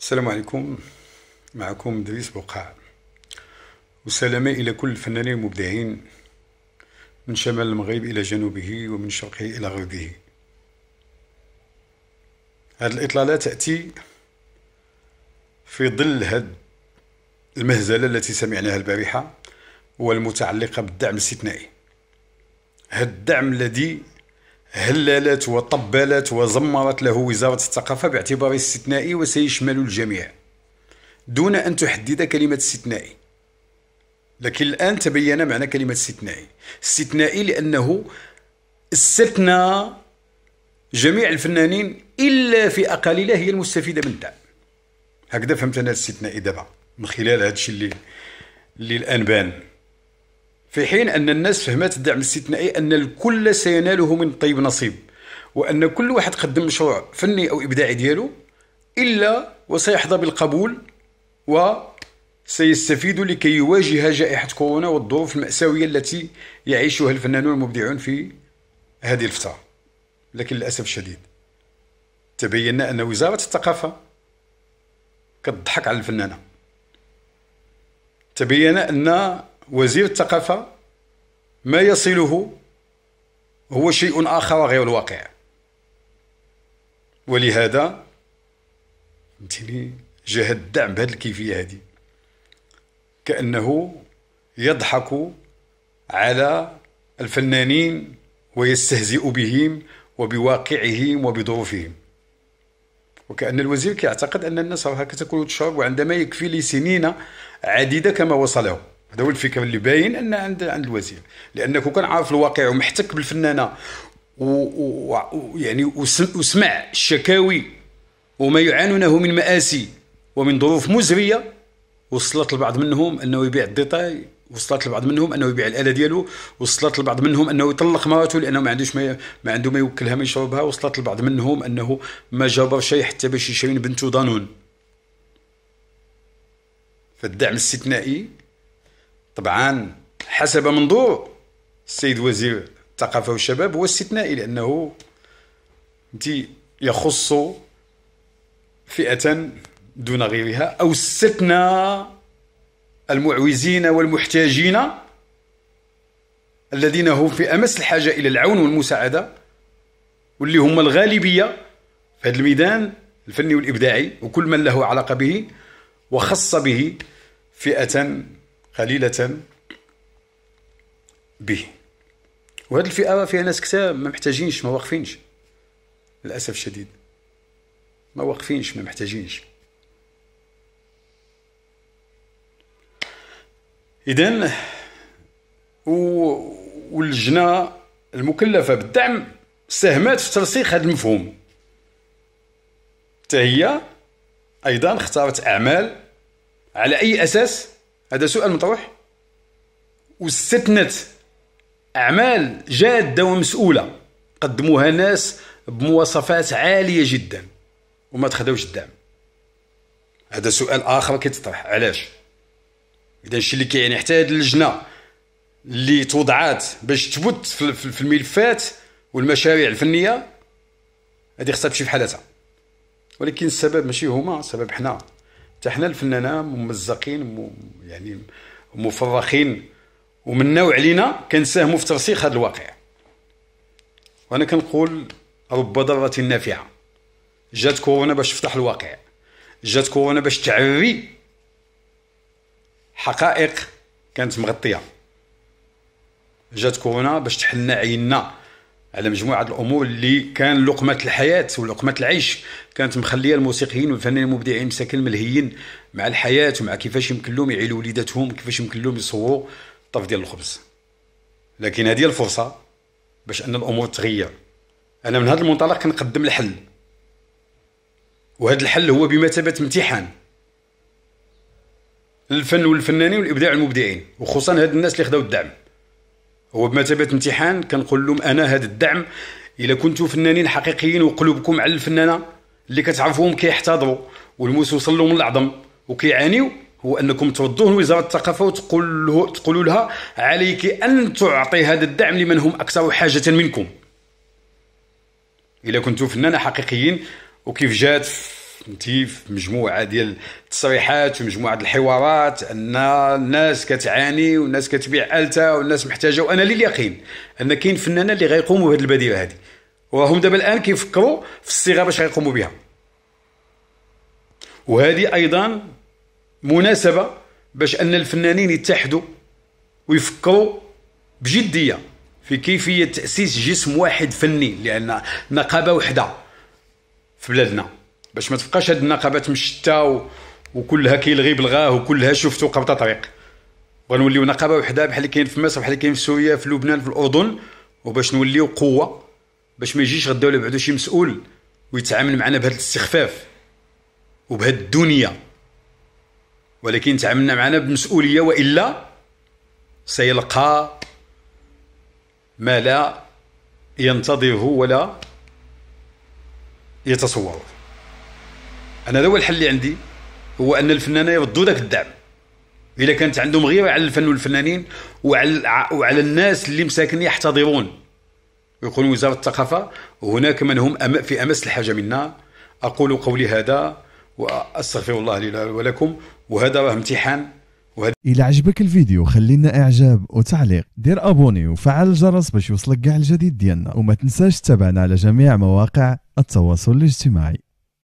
السلام عليكم معكم دريس بقاع والسلام إلى كل الفنانين المبدعين من شمال المغرب إلى جنوبه ومن شرقه إلى غربه هذه الإطلالة تأتي في ظل هذه المهزلة التي سمعناها البارحة والمتعلقة بالدعم الاستثنائي هاد الدعم الذي هللت وطبلت وزمرت له وزارة الثقافة باعتباره استثنائي وسيشمل الجميع دون أن تحدد كلمة استثنائي لكن الآن تبين معنى كلمة استثنائي استثنائي لأنه استثنى جميع الفنانين إلا في أقاليل هي المستفيدة من الدعم هكذا فهمت أنا الاستثنائي دابا من خلال هذا الشيء اللي اللي الآن بان في حين أن الناس فهمت الدعم الاستثنائي أن الكل سيناله من طيب نصيب وأن كل واحد قدم مشروع فني أو إبداعي ديالو إلا وسيحظى بالقبول و سيستفيد لكي يواجه جائحة كورونا والظروف المأساوية التي يعيشها الفنانون المبدعون في هذه الفترة لكن للأسف الشديد تبين أن وزارة الثقافة تضحك على الفنانة تبين أن وزير الثقافة ما يصله هو شيء آخر غير الواقع ولهذا فهمتني جهة الدعم بهذه الكيفية هذه كأنه يضحك على الفنانين ويستهزئ بهم وبواقعهم وبظروفهم وكأن الوزير كيعتقد أن الناس هكذا كتاكل وتشرب وعندما يكفي لسنين عديدة كما وصله هذا هو الفكره اللي باين ان عند عند الوزير لانك كان عارف الواقع ومحتك بالفنانه ويعني وسمع الشكاوي وما يعانونه من مآسي ومن ظروف مزريه وصلت البعض منهم انه يبيع الديتاي وصلت البعض منهم انه يبيع الاله ديالو وصلت البعض منهم انه يطلق مراته لانه ما عندوش ما, ما عنده ما يوكلها ما يشربها وصلت البعض منهم انه ما جابر شيء حتى باش يشري بنته دانون فالدعم الاستثنائي طبعا حسب منظور السيد وزير الثقافة والشباب هو استثنائي لأنه يخص فئة دون غيرها أو استثنى المعوزين والمحتاجين الذين هم في أمس الحاجة إلى العون والمساعدة واللي هم الغالبية في هذا الميدان الفني والإبداعي وكل من له علاقة به وخص به فئة قليلة به وهذه الفئة راه فيها ناس كتاب ما محتاجينش ما واقفينش للأسف الشديد ما واقفينش ما محتاجينش إذا واللجنة المكلفة بالدعم ساهمات في ترسيخ هذا المفهوم حتى هي أيضا اختارت أعمال على أي أساس هذا سؤال مطروح واستثنت اعمال جاده ومسؤوله قدموها ناس بمواصفات عاليه جدا وما تخدوش الدعم هذا سؤال اخر كيتطرح علاش اذا الشيء اللي كيعني حتى هذه اللجنه اللي توضعات باش تبت في الملفات والمشاريع الفنيه هذه خصها تمشي في حالتها ولكن السبب ماشي هما السبب حنا حتى حنا الفنانه ممزقين يعني مفرخين نوع علينا كنساهموا في ترسيخ هذا الواقع وانا كنقول رب ضرة نافعة جات كورونا باش تفتح الواقع جات كورونا باش تعري حقائق كانت مغطية جات كورونا باش تحلنا عيننا على مجموعه الامور اللي كان لقمه الحياه ولقمه العيش كانت مخليه الموسيقيين والفنانين المبدعين مساكن ملهيين مع الحياه ومع كيفاش يمكن لهم يعيلوا وليداتهم كيفاش يمكن لهم يصوروا الطف ديال الخبز لكن هذه الفرصه باش ان الامور تغير انا من هذا المنطلق كنقدم الحل وهذا الحل هو بمثابه امتحان للفن والفنانين والابداع المبدعين وخصوصا هاد الناس اللي خداو الدعم هو بمثابه امتحان كنقول لهم انا هذا الدعم الا كنتوا فنانين حقيقيين وقلوبكم على الفنانه اللي كتعرفوهم كيحتضروا والموس وصل لهم العظم وكيعانيوا هو انكم تردوه لوزاره الثقافه وتقول تقولوا لها عليك ان تعطي هذا الدعم لمن هم اكثر حاجه منكم الا كنتوا فنانه حقيقيين وكيف جات فهمتي في مجموعه ديال التصريحات ومجموعه الحوارات ان الناس كتعاني والناس كتبيع التها والناس محتاجه وانا لي اليقين ان كاين فنانين اللي غيقوموا بهذه البديله هذه وهم دابا الان كيفكروا في الصيغه باش غيقوموا بها وهذه ايضا مناسبه باش ان الفنانين يتحدوا ويفكروا بجديه في كيفيه تاسيس جسم واحد فني لان نقابه وحده في بلادنا باش ما تبقاش هاد النقابات مشتة و... وكلها كيلغي بلغاه وكلها شفتو قبطه طريق غنوليو نقابه وحده بحال اللي كاين في مصر بحال اللي كاين في سوريا في لبنان في الاردن وباش نوليو قوه باش ما يجيش غدا ولا بعدو شي مسؤول ويتعامل معنا بهذا الاستخفاف وبهذه الدنيا ولكن تعاملنا معنا بمسؤوليه والا سيلقى ما لا ينتظره ولا يتصوره انا هذا هو الحل اللي عندي هو ان الفنانين يردوا ذاك الدعم اذا كانت عندهم غيره على الفن والفنانين وعلى وعلى الناس اللي مساكن يحتضرون يقول وزاره الثقافه هناك من هم في امس الحاجه منا اقول قولي هذا واستغفر الله لي ولكم وهذا راه امتحان وهذا الى عجبك الفيديو خلينا اعجاب وتعليق دير ابوني وفعل الجرس باش يوصلك كاع الجديد ديالنا وما تنساش تتابعنا على جميع مواقع التواصل الاجتماعي